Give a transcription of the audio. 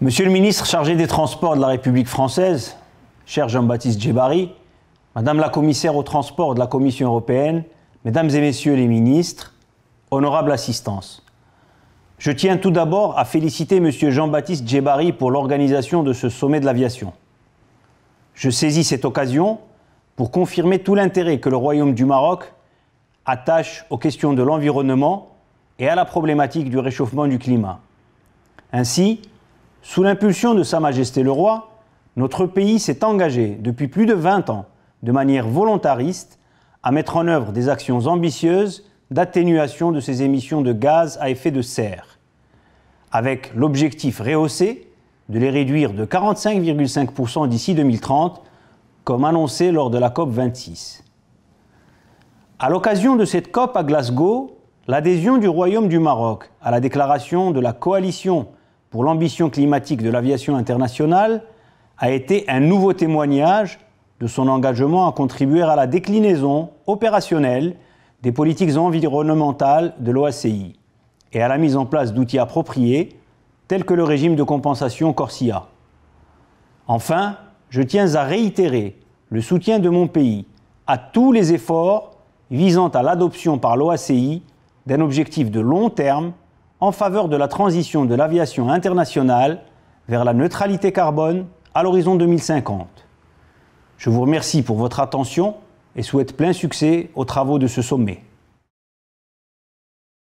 Monsieur le ministre chargé des Transports de la République française, cher Jean-Baptiste Djebari, Madame la commissaire aux Transports de la Commission européenne, Mesdames et Messieurs les ministres, honorable assistance. Je tiens tout d'abord à féliciter Monsieur Jean-Baptiste Djebari pour l'organisation de ce sommet de l'aviation. Je saisis cette occasion pour confirmer tout l'intérêt que le Royaume du Maroc attache aux questions de l'environnement et à la problématique du réchauffement du climat. Ainsi, sous l'impulsion de Sa Majesté le Roi, notre pays s'est engagé depuis plus de 20 ans, de manière volontariste, à mettre en œuvre des actions ambitieuses d'atténuation de ses émissions de gaz à effet de serre, avec l'objectif rehaussé de les réduire de 45,5% d'ici 2030, comme annoncé lors de la COP 26. À l'occasion de cette COP à Glasgow, l'adhésion du Royaume du Maroc à la déclaration de la coalition pour l'ambition climatique de l'aviation internationale a été un nouveau témoignage de son engagement à contribuer à la déclinaison opérationnelle des politiques environnementales de l'OACI et à la mise en place d'outils appropriés tels que le régime de compensation Corsia. Enfin, je tiens à réitérer le soutien de mon pays à tous les efforts visant à l'adoption par l'OACI d'un objectif de long terme en faveur de la transition de l'aviation internationale vers la neutralité carbone à l'horizon 2050. Je vous remercie pour votre attention et souhaite plein succès aux travaux de ce sommet.